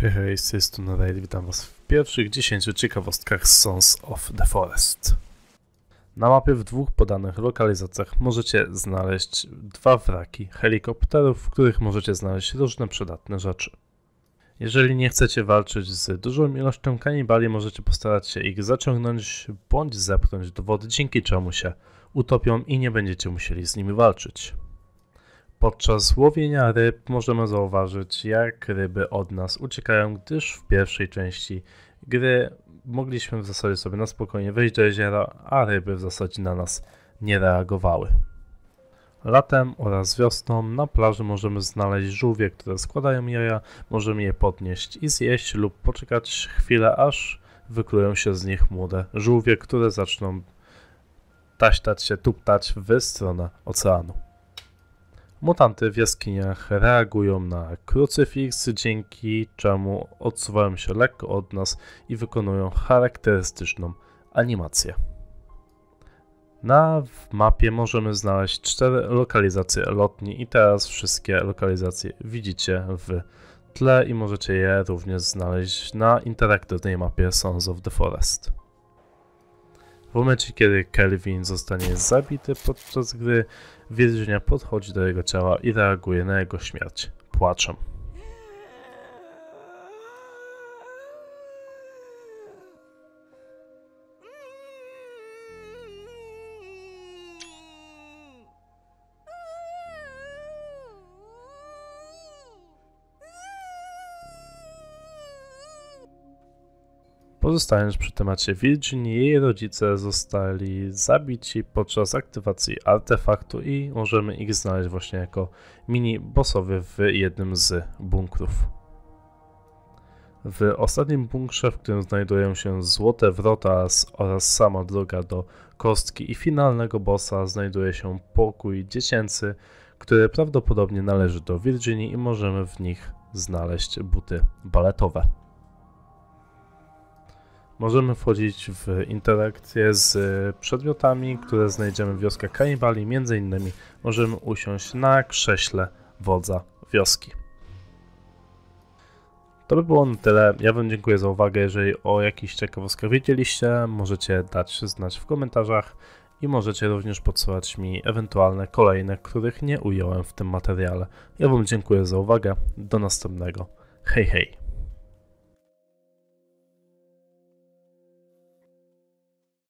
Hej, hej, z tej strony witam was w pierwszych 10 ciekawostkach z Sons of the Forest. Na mapie w dwóch podanych lokalizacjach możecie znaleźć dwa wraki helikopterów, w których możecie znaleźć różne przydatne rzeczy. Jeżeli nie chcecie walczyć z dużą ilością kanibali, możecie postarać się ich zaciągnąć bądź zepchnąć do wody, dzięki czemu się utopią i nie będziecie musieli z nimi walczyć. Podczas łowienia ryb możemy zauważyć, jak ryby od nas uciekają, gdyż w pierwszej części gry mogliśmy w zasadzie sobie na spokojnie wejść do jeziora, a ryby w zasadzie na nas nie reagowały. Latem oraz wiosną na plaży możemy znaleźć żółwie, które składają jaja, możemy je podnieść i zjeść lub poczekać chwilę, aż wyklują się z nich młode żółwie, które zaczną taśtać się, tuptać w stronę oceanu. Mutanty w jaskiniach reagują na krucyfiks, dzięki czemu odsuwają się lekko od nas i wykonują charakterystyczną animację. Na mapie możemy znaleźć cztery lokalizacje lotni i teraz wszystkie lokalizacje widzicie w tle i możecie je również znaleźć na interaktywnej mapie Sons of the Forest. W momencie, kiedy Kelvin zostanie zabity, podczas gdy Virginia podchodzi do jego ciała i reaguje na jego śmierć płaczem. Pozostając przy temacie Virgin, jej rodzice zostali zabici podczas aktywacji artefaktu i możemy ich znaleźć właśnie jako mini bossowie w jednym z bunkrów. W ostatnim bunkrze, w którym znajdują się złote wrota oraz sama droga do kostki i finalnego bossa znajduje się pokój dziecięcy, który prawdopodobnie należy do Virginii i możemy w nich znaleźć buty baletowe. Możemy wchodzić w interakcję z e, przedmiotami, które znajdziemy w wioskach kanibali. Między innymi możemy usiąść na krześle wodza wioski. To by było na tyle. Ja Wam dziękuję za uwagę. Jeżeli o jakichś ciekawostkach wiedzieliście, możecie dać znać w komentarzach i możecie również podsyłać mi ewentualne kolejne, których nie ująłem w tym materiale. Ja Wam dziękuję za uwagę. Do następnego. Hej, hej.